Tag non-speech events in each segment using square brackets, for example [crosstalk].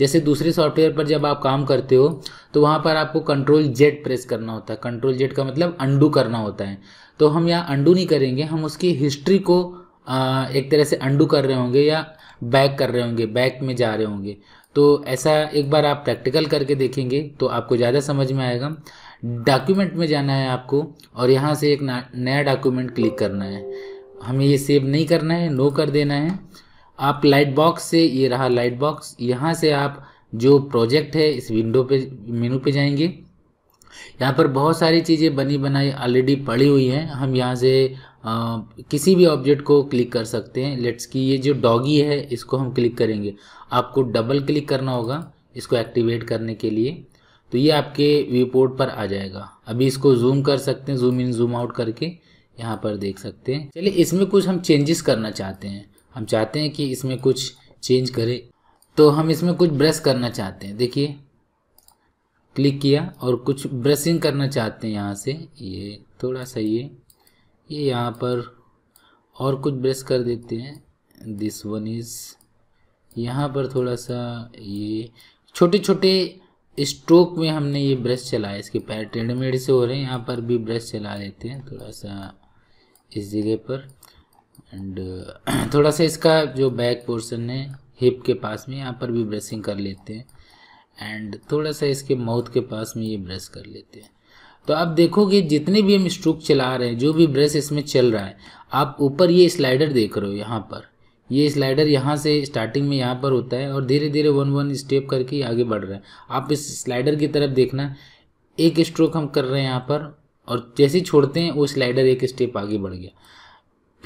जैसे दूसरे सॉफ्टवेयर पर जब आप काम करते हो तो वहाँ पर आपको कंट्रोल जेड प्रेस करना होता है कंट्रोल जेड का मतलब अंडू करना होता है तो हम यहाँ अंडू नहीं करेंगे हम उसकी हिस्ट्री को आ, एक तरह से अंडू कर रहे होंगे या बैक कर रहे होंगे बैक में जा रहे होंगे तो ऐसा एक बार आप प्रैक्टिकल करके देखेंगे तो आपको ज़्यादा समझ में आएगा डॉक्यूमेंट में जाना है आपको और यहाँ से एक नया डॉक्यूमेंट क्लिक करना है हमें ये सेव नहीं करना है नो कर देना है आप लाइट बॉक्स से ये रहा लाइट बॉक्स यहाँ से आप जो प्रोजेक्ट है इस विंडो पे मेनू पे जाएंगे यहाँ पर बहुत सारी चीज़ें बनी बनाई ऑलरेडी पड़ी हुई हैं हम यहाँ से आ, किसी भी ऑब्जेक्ट को क्लिक कर सकते हैं लेट्स की ये जो डॉगी है इसको हम क्लिक करेंगे आपको डबल क्लिक करना होगा इसको एक्टिवेट करने के लिए तो ये आपके व्यू पोर्ट पर आ जाएगा अभी इसको जूम कर सकते हैं जूम इन जूम आउट करके यहाँ पर देख सकते हैं चलिए इसमें कुछ हम चेंजेस करना चाहते हैं हम चाहते हैं कि इसमें कुछ चेंज करें तो हम इसमें कुछ ब्रश करना चाहते हैं देखिए क्लिक किया और कुछ ब्रशिंग करना चाहते हैं यहाँ से ये थोड़ा सा ये ये यहाँ पर और कुछ ब्रश कर देते हैं दिस वन इज़ यहाँ पर थोड़ा सा ये छोटे छोटे स्ट्रोक में हमने ये ब्रश चलाया इसके पैर टेढ़मेढ़ से हो रहे हैं यहाँ पर भी ब्रश चला लेते हैं थोड़ा सा इस जगह पर एंड uh, [clears throat] थोड़ा सा इसका जो बैक पोर्शन है हिप के पास में यहाँ पर भी ब्रशिंग कर लेते हैं एंड थोड़ा सा इसके माउथ के पास में ये ब्रश कर लेते हैं तो आप देखोगे जितने भी हम स्ट्रोक चला रहे हैं जो भी ब्रश इसमें चल रहा है आप ऊपर ये स्लाइडर देख रहे हो यहाँ पर ये स्लाइडर यहाँ से स्टार्टिंग में यहाँ पर होता है और धीरे धीरे वन वन स्टेप करके आगे बढ़ रहा है आप इस स्लाइडर की तरफ देखना एक स्ट्रोक हम कर रहे हैं यहाँ पर और जैसे छोड़ते हैं वो स्लाइडर एक स्टेप आगे बढ़ गया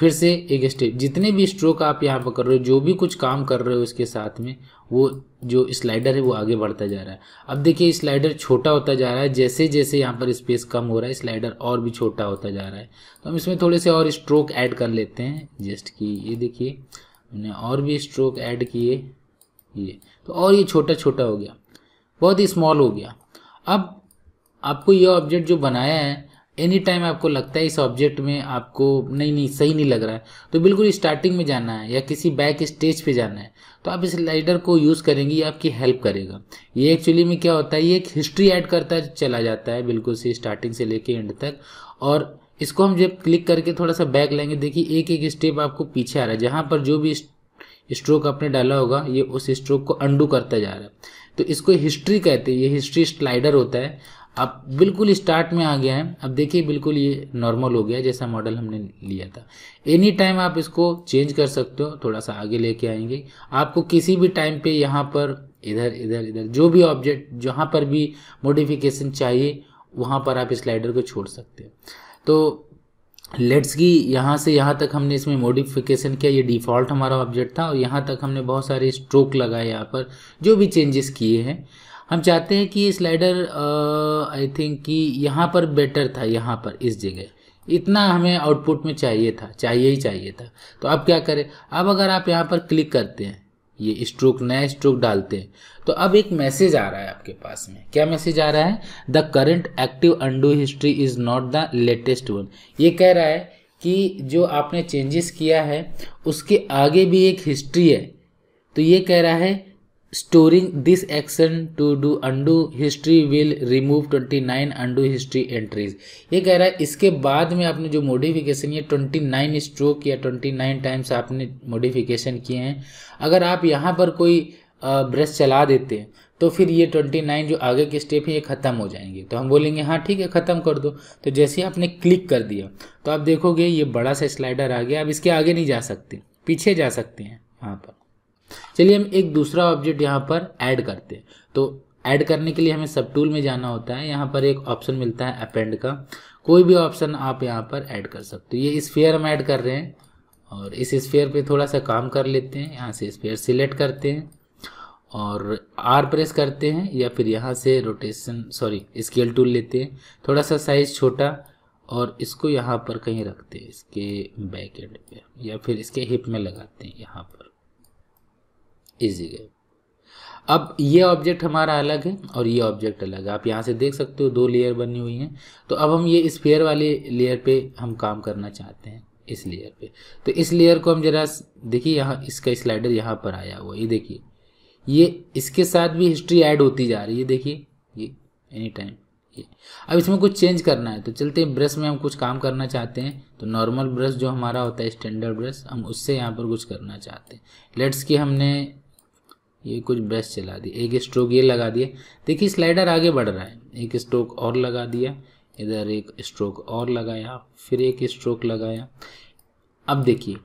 फिर से एक स्टेप जितने भी स्ट्रोक आप यहाँ पर कर रहे हो जो भी कुछ काम कर रहे हो इसके साथ में वो जो स्लाइडर है वो आगे बढ़ता जा रहा है अब देखिए स्लाइडर छोटा होता जा रहा है जैसे जैसे यहाँ पर स्पेस कम हो रहा है स्लाइडर और भी छोटा होता जा रहा है तो हम इसमें थोड़े से और स्ट्रोक ऐड कर लेते हैं जस्ट कि ये देखिए हमने और भी स्ट्रोक ऐड किए ये तो और ये छोटा छोटा हो गया बहुत ही स्मॉल हो गया अब आपको यह ऑब्जेक्ट जो बनाया है एनी टाइम आपको लगता है इस ऑब्जेक्ट में आपको नहीं नहीं सही नहीं लग रहा है तो बिल्कुल स्टार्टिंग में जाना है या किसी बैक स्टेज पे जाना है तो आप इस स्लाइडर को यूज़ करेंगे ये आपकी हेल्प करेगा ये एक्चुअली में क्या होता है ये एक हिस्ट्री ऐड करता चला जाता है बिल्कुल से स्टार्टिंग से लेके एंड तक और इसको हम जब क्लिक करके थोड़ा सा बैक लेंगे देखिए एक एक स्टेप आपको पीछे आ रहा है जहाँ पर जो भी स्ट्रोक आपने डाला होगा ये उस स्ट्रोक को अंडू करता जा रहा है तो इसको हिस्ट्री कहते हैं ये हिस्ट्री स्लाइडर होता है अब बिल्कुल स्टार्ट में आ गया है अब देखिए बिल्कुल ये नॉर्मल हो गया जैसा मॉडल हमने लिया था एनी टाइम आप इसको चेंज कर सकते हो थोड़ा सा आगे लेके आएंगे आपको किसी भी टाइम पे यहाँ पर इधर इधर इधर जो भी ऑब्जेक्ट जहाँ पर भी मोडिफिकेशन चाहिए वहाँ पर आप स्लाइडर को छोड़ सकते हो तो लेट्स की यहाँ से यहाँ तक हमने इसमें मोडिफिकेशन किया ये डिफ़ॉल्ट हमारा ऑब्जेक्ट था और यहाँ तक हमने बहुत सारे स्ट्रोक लगाए यहाँ पर जो भी चेंजेस किए हैं हम चाहते हैं कि स्लाइडर आई थिंक कि यहाँ पर बेटर था यहाँ पर इस जगह इतना हमें आउटपुट में चाहिए था चाहिए ही चाहिए था तो अब क्या करें अब अगर आप यहाँ पर क्लिक करते हैं ये स्ट्रोक नया स्ट्रोक डालते हैं तो अब एक मैसेज आ रहा है आपके पास में क्या मैसेज आ रहा है the current active undo history is not the latest one ये कह रहा है कि जो आपने चेंजेस किया है उसके आगे भी एक हिस्ट्री है तो ये कह रहा है storing this action to do undo history will remove 29 undo history entries ये कह रहा है इसके बाद में आपने जो modification ये 29 स्ट्रोक या 29 टाइम्स आपने modification किए हैं अगर आप यहाँ पर कोई ब्रश चला देते हैं तो फिर ये 29 जो आगे के स्टेप है ये ख़त्म हो जाएंगे तो हम बोलेंगे हाँ ठीक है ख़त्म कर दो तो जैसे आपने क्लिक कर दिया तो आप देखोगे ये बड़ा सा स्लाइडर आ गया आप इसके आगे नहीं जा सकते पीछे जा सकते हैं वहाँ पर चलिए हम एक दूसरा ऑब्जेक्ट यहाँ पर ऐड करते हैं तो ऐड करने के लिए हमें सब टूल में जाना होता है यहाँ पर एक ऑप्शन मिलता है अपेंड का कोई भी ऑप्शन आप यहाँ पर ऐड कर सकते हो ये स्फेयर हम ऐड कर रहे हैं और इस स्फेयर पे थोड़ा सा काम कर लेते हैं यहाँ से स्फेयर सिलेक्ट करते हैं और आर प्रेस करते हैं या फिर यहाँ से रोटेशन सॉरी स्केल टूल लेते हैं थोड़ा सा साइज़ छोटा और इसको यहाँ पर कहीं रखते हैं इसके बैक एंड पे या फिर इसके हिप में लगाते हैं यहाँ पर इजी गेम अब ये ऑब्जेक्ट हमारा अलग है और ये ऑब्जेक्ट अलग है आप यहाँ से देख सकते हो दो लेयर बनी हुई हैं तो अब हम ये स्पेयर वाले लेयर पे हम काम करना चाहते हैं इस लेयर पे तो इस लेयर को हम जरा देखिए यहाँ इसका स्लाइडर यहाँ पर आया हुआ ये देखिए ये इसके साथ भी हिस्ट्री ऐड होती जा रही है देखिए ये एनी टाइम ये अब इसमें कुछ चेंज करना है तो चलते हैं ब्रश में हम कुछ काम करना चाहते हैं तो नॉर्मल ब्रश जो हमारा होता है स्टैंडर्ड ब्रश हम उससे यहाँ पर कुछ करना चाहते हैं लेट्स कि हमने ये कुछ बेस्ट चला दी एक स्ट्रोक ये लगा दिया देखिए स्लाइडर आगे बढ़ रहा है एक स्ट्रोक और लगा दिया इधर एक स्ट्रोक और लगाया फिर एक स्ट्रोक लगाया अब देखिए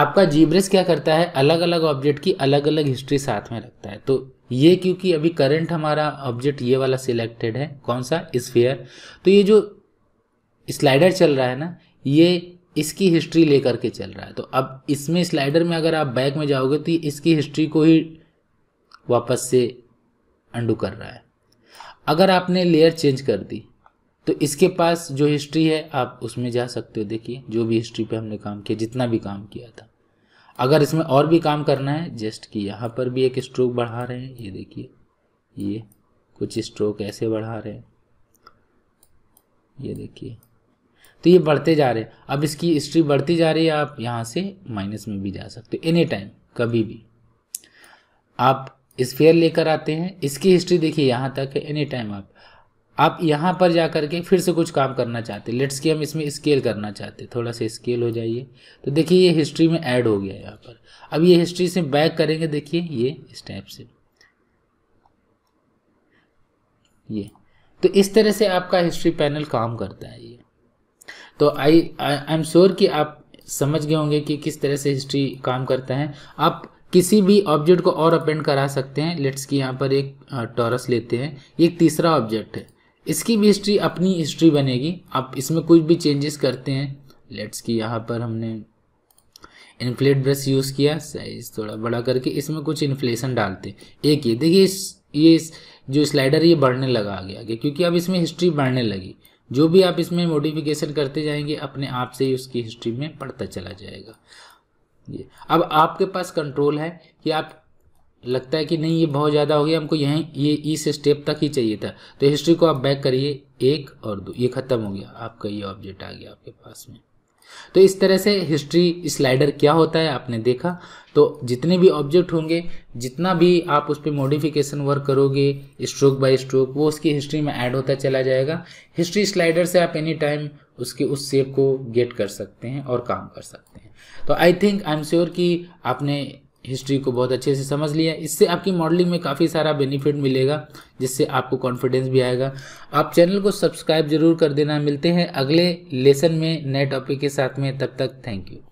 आपका जीब्रेस क्या करता है अलग अलग ऑब्जेक्ट की अलग अलग हिस्ट्री साथ में रखता है तो ये क्योंकि अभी करंट हमारा ऑब्जेक्ट ये वाला सिलेक्टेड है कौन सा स्फीयर तो ये जो स्लाइडर चल रहा है ना ये इसकी हिस्ट्री लेकर के चल रहा है तो अब इसमें स्लाइडर में अगर आप बैक में जाओगे तो इसकी हिस्ट्री को ही वापस से अंडू कर रहा है अगर आपने लेयर चेंज कर दी तो इसके पास जो हिस्ट्री है आप उसमें जा सकते हो देखिए जो भी हिस्ट्री पे हमने काम किया जितना भी काम किया था अगर इसमें और भी काम करना है जस्ट कि यहाँ पर भी एक स्ट्रोक बढ़ा रहे हैं ये देखिए ये कुछ स्ट्रोक ऐसे बढ़ा रहे हैं ये देखिए तो ये बढ़ते जा रहे हैं अब इसकी हिस्ट्री बढ़ती जा रही है आप यहाँ से माइनस में भी जा सकते हो एनी टाइम कभी भी आप स्फेयर लेकर आते हैं इसकी हिस्ट्री देखिए यहाँ तक है एनी टाइम आप आप यहाँ पर जा करके के फिर से कुछ काम करना चाहते हैं लेट्स कि हम इसमें स्केल करना चाहते हैं थोड़ा सा स्केल हो जाइए तो देखिए ये हिस्ट्री में ऐड हो गया है यहाँ पर अब ये हिस्ट्री से बैक करेंगे देखिए ये इस टाइप से ये तो इस तरह से आपका हिस्ट्री पैनल काम करता है ये तो आई आई एम श्योर कि आप समझ गए होंगे कि किस तरह से हिस्ट्री काम करता है आप किसी भी ऑब्जेक्ट को और अपेंड करा सकते हैं लेट्स की यहाँ पर एक टॉरस लेते हैं ये तीसरा ऑब्जेक्ट है इसकी भी हिस्ट्री अपनी हिस्ट्री बनेगी आप इसमें कुछ भी चेंजेस करते हैं लेट्स की यहाँ पर हमने इन्फ्लेट ब्रश यूज़ किया साइज थोड़ा बड़ा करके इसमें कुछ इन्फ्लेशन डालते एक ये देखिए इस ये जो स्लाइडर ये बढ़ने लगा आगे आगे क्योंकि अब इसमें हिस्ट्री बढ़ने लगी जो भी आप इसमें मॉडिफिकेशन करते जाएंगे अपने आप से ही उसकी हिस्ट्री में पढ़ता चला जाएगा ये अब आपके पास कंट्रोल है कि आप लगता है कि नहीं ये बहुत ज़्यादा हो गया हमको यहीं ये इस स्टेप तक ही चाहिए था तो हिस्ट्री को आप बैक करिए एक और दो ये ख़त्म हो गया आपका ये ऑब्जेक्ट आ गया आपके पास में तो इस तरह से हिस्ट्री स्लाइडर क्या होता है आपने देखा तो जितने भी ऑब्जेक्ट होंगे जितना भी आप उस पर मॉडिफिकेशन वर्क करोगे स्ट्रोक बाय स्ट्रोक वो उसकी हिस्ट्री में ऐड होता चला जाएगा हिस्ट्री स्लाइडर से आप एनी टाइम उसके उस सेप को गेट कर सकते हैं और काम कर सकते हैं तो I think I am sure कि आपने हिस्ट्री को बहुत अच्छे से समझ लिया इससे आपकी मॉडलिंग में काफ़ी सारा बेनिफिट मिलेगा जिससे आपको कॉन्फिडेंस भी आएगा आप चैनल को सब्सक्राइब जरूर कर देना मिलते हैं अगले लेसन में नए टॉपिक के साथ में तब तक थैंक यू